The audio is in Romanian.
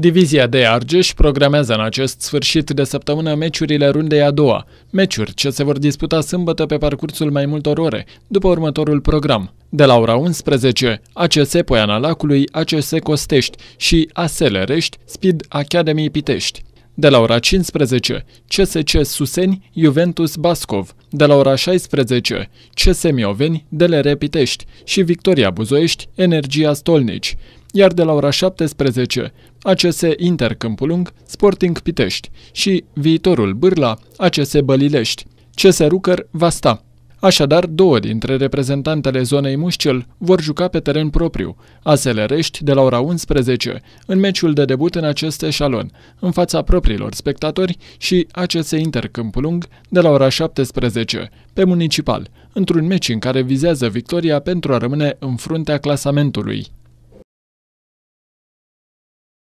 Divizia de Argeș programează în acest sfârșit de săptămână meciurile rundei a doua, meciuri ce se vor disputa sâmbătă pe parcursul mai multor ore, după următorul program. De la ora 11, ACS Poiana Lacului, ACS Costești și ASL Rești, Speed Academy Pitești. De la ora 15, CSC Suseni, Juventus Bascov. De la ora 16, CS Mioveni, DLR Pitești și Victoria Buzoești, Energia Stolnici. Iar de la ora 17, ACS Intercâmpulung, Sporting Pitești și viitorul Bârla, ACS Bălilești. CS Rucăr Vasta. Așadar, două dintre reprezentantele zonei Mușcel vor juca pe teren propriu, Aselerești de la ora 11, în meciul de debut în acest eșalon, în fața propriilor spectatori și ACS Intercâmpulung de la ora 17, pe municipal, într-un meci în care vizează victoria pentru a rămâne în fruntea clasamentului.